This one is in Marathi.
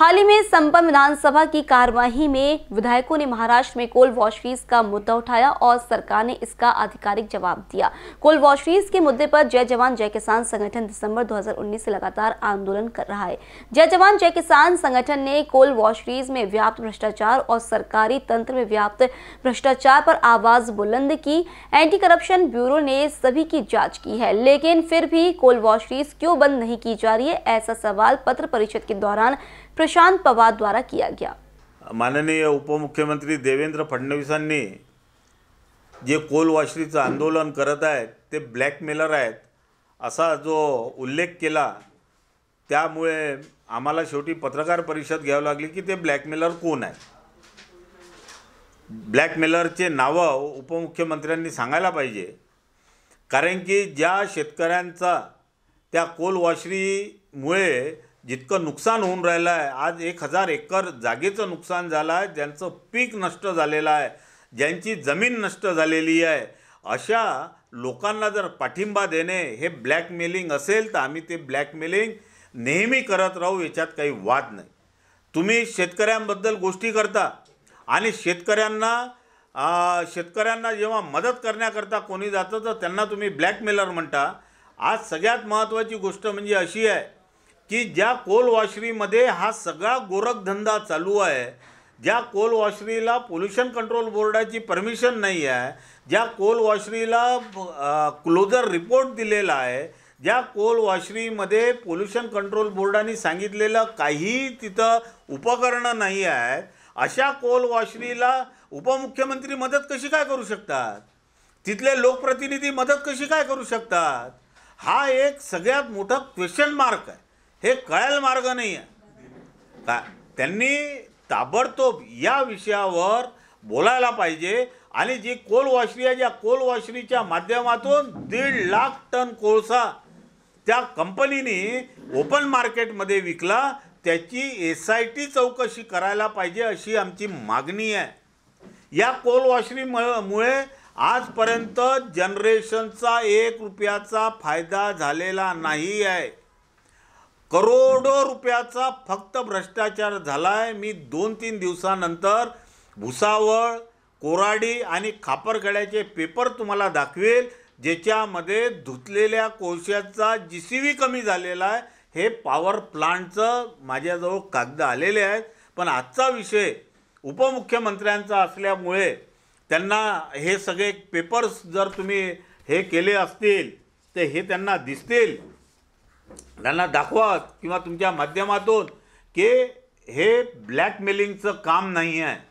हाल ही में संपन्न विधानसभा की कार्यवाही में विधायकों ने महाराष्ट्र में कोल वॉश फीस का मुद्दा उठाया और सरकार ने इसका आधिकारिक जवाब दिया कोल वॉश फीस के मुद्दे पर जय जवान जय किसान संगठन दिसंबर 2019 से लगातार आंदोलन कर रहा है जय जवान जय किसान संगठन ने कोल वॉश फीस में व्याप्त भ्रष्टाचार और सरकारी तंत्र में व्याप्त भ्रष्टाचार पर आवाज बुलंद की एंटी करप्शन ब्यूरो ने सभी की जाँच की है लेकिन फिर भी कोल वॉश फीस क्यों बंद नहीं की जा रही है ऐसा सवाल पत्र परिषद के दौरान प्रशांत पवार द्वारा किया गया माननीय उपमुख्यमंत्री देवेंद्र फडणवीसांनी जे कोलवाशरीचं आंदोलन करत आहेत ते ब्लॅकमेलर आहेत असा जो उल्लेख केला त्यामुळे आम्हाला शेवटी पत्रकार परिषद घ्यावी लागली की ते ब्लॅकमेलर कोण आहे ब्लॅकमेलरचे नाव उपमुख्यमंत्र्यांनी सांगायला पाहिजे कारण की ज्या शेतकऱ्यांचा त्या कोलवाशरीमुळे जितकं नुकसान होऊन राहिलं आहे आज एक हजार एकर जागेचं नुकसान झालं आहे ज्यांचं पीक नष्ट झालेलं आहे ज्यांची जमीन नष्ट झालेली आहे अशा लोकांना जर पाठिंबा देणे हे ब्लॅकमेलिंग असेल तर आम्ही ते ब्लॅकमेलिंग नेहमी करत राहू याच्यात काही वाद नाही तुम्ही शेतकऱ्यांबद्दल गोष्टी करता आणि शेतकऱ्यांना शेतकऱ्यांना जेव्हा मदत करण्याकरता कोणी जातं तर त्यांना तुम्ही ब्लॅकमेलर म्हणता आज सगळ्यात महत्त्वाची गोष्ट म्हणजे अशी आहे की ज्या कोल हा सगळा गोरखधंदा चालू आहे ज्या कोल वॉशरीला पोल्युशन कंट्रोल बोर्डाची परमिशन नाही आहे ज्या कोल वॉशरीला क्लोजर रिपोर्ट दिलेला आहे ज्या कोल पोल्युशन कंट्रोल बोर्डाने सांगितलेलं काही तिथं उपकरणं नाही आहेत अशा कोल वॉशरीला उपमुख्यमंत्री मदत कशी काय करू शकतात तिथले लोकप्रतिनिधी मदत कशी काय करू शकतात हा एक सगळ्यात मोठा क्वेश्चन मार्क आहे हे कळायला मार्ग नाही आहे का त्यांनी ताबडतोब या विषयावर बोलायला पाहिजे आणि जी कोल आहे ज्या कोल माध्यमातून दीड लाख टन कोळसा त्या कंपनीने ओपन मार्केटमध्ये विकला त्याची एस आय टी चौकशी करायला पाहिजे अशी आमची मागणी आहे या कोल वॉशरीमुळे आजपर्यंत जनरेशनचा एक रुपयाचा फायदा झालेला नाही आहे करोडो रुपयाचा फक्त भ्रष्टाचार झाला आहे मी दोन तीन दिवसानंतर भुसावळ कोराडी आणि खापरगड्याचे पेपर तुम्हाला दाखवेल ज्याच्यामध्ये धुतलेल्या कोळशाचा जी सी व्ही कमी झालेला आहे हे पॉवर प्लांटचं माझ्याजवळ कागद आलेले आहेत पण आजचा विषय उपमुख्यमंत्र्यांचा असल्यामुळे त्यांना हे सगळे पेपर्स जर तुम्ही हे केले असतील तर हे त्यांना दिसतील त्यांना दाखवा किंवा तुमच्या माध्यमातून की हे ब्लॅकमेलिंगचं काम नाही आहे